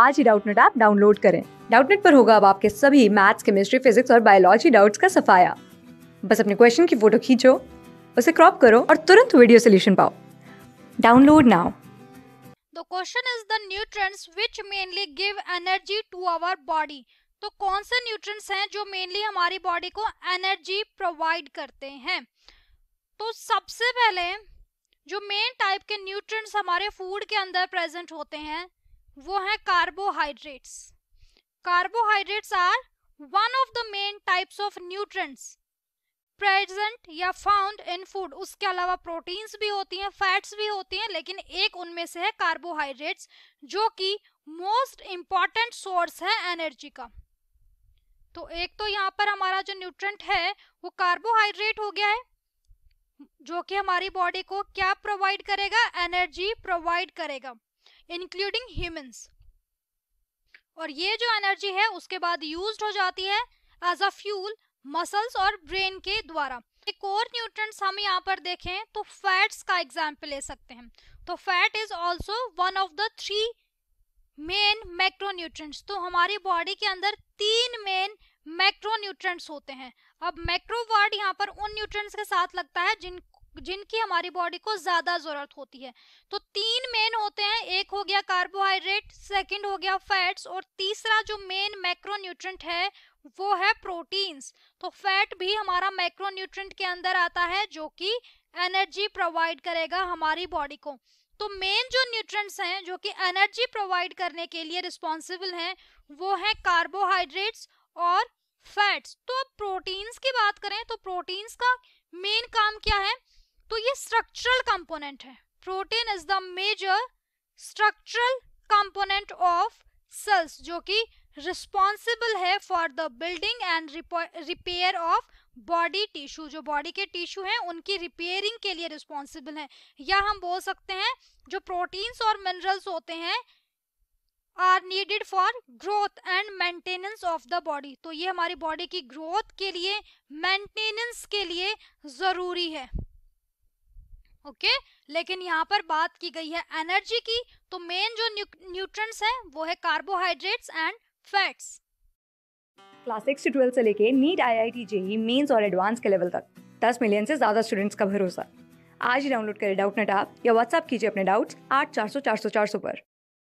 आज ही Doubtnut app download करें डाउटनेट पर होगा अब आपके सभी मैथ्स केमिस्ट्री फिजिक्स और बायोलॉजी डाउट्स का सफाया बस अपने क्वेश्चन की फोटो खींचो उसे क्रॉप करो और तुरंत वीडियो सोल्यूशन पाओ download now The question is the nutrients which mainly give energy to our body. तो कौन से न्यूट्रिएंट्स हैं जो मेनली हमारी बॉडी को एनर्जी प्रोवाइड करते हैं तो सबसे पहले जो मेन टाइप के न्यूट्रिएंट्स हमारे फूड के अंदर प्रेजेंट होते हैं वो है carbohydrates carbohydrates are one of the main types of nutrients present या फाउंड इन फूड उसके अलावा प्रोटीन्स भी होती हैं फैट्स भी होती हैं लेकिन एक उनमें से है कार्बोहाइड्रेट्स जो कि मोस्ट इम्पॉर्टेंट सोर्स है एनर्जी का तो एक तो यहाँ पर हमारा जो न्यूट्रंट है वो कार्बोहाइड्रेट हो गया है जो कि हमारी बॉडी को क्या प्रोवाइड करेगा एनर्जी प्रोवाइड करेगा इंक्लूडिंग ह्यूमंस और ये जो एनर्जी है उसके बाद यूज हो जाती है एज अ फ्यूल मसल्स और ब्रेन के द्वारा एक और न्यूट्रंट्स हम यहाँ पर देखें तो फैट्स का एग्जाम्पल ले सकते हैं तो fat is also one of the three main macronutrients तो हमारी बॉडी के अंदर तीन मेन मैक्रोन्यूट्रंट्स होते हैं अब मैक्रो वर्ड यहाँ पर उन न्यूट्रंट्स के साथ लगता है जिन जिनकी हमारी बॉडी को ज्यादा जरूरत होती है तो तीन मेन होते हैं एक हो गया कार्बोहाइड्रेट सेकंड हो गया फैट्स और तीसरा जो मेन मैक्रोन्यूट्रेंट है वो है प्रोटीन्स तो फैट भी हमारा मैक्रोन्यूट्रेंट के अंदर आता है जो कि एनर्जी प्रोवाइड करेगा हमारी बॉडी को तो मेन जो न्यूट्रिएंट्स हैं जो कि एनर्जी प्रोवाइड करने के लिए रिस्पॉन्सिबल हैं वो है कार्बोहाइड्रेट्स और फैट्स तो अब प्रोटीन्स की बात करें तो प्रोटीन्स का मेन काम क्या है तो ये स्ट्रक्चरल कंपोनेंट है protein is the major structural component of cells जो कि रिस्पॉन्सिबल है for the building and repair of body tissue जो बॉडी के टिश्यू हैं उनकी रिपेयरिंग के लिए रिस्पॉन्सिबल है या हम बोल सकते हैं जो प्रोटीन्स और मिनरल्स होते हैं are needed for growth and maintenance of the body तो ये हमारी बॉडी की ग्रोथ के लिए मेंटेनेंस के लिए ज़रूरी है ओके लेकिन यहाँ पर बात की गई है एनर्जी की तो मेन जो न्यूट्रंस है वो है carbohydrates and fats class six से ट्वेल्थ से लेके NEET I I T JEE mains और एडवांस के लेवल तक दस मिलियन से ज्यादा स्टूडेंट्स का भरोसा आज ही डाउनलोड करें डाउट नेट आप या व्हाट्सअप कीजिए अपने डाउट्स आठ चार सौ चार सौ चार सौ पर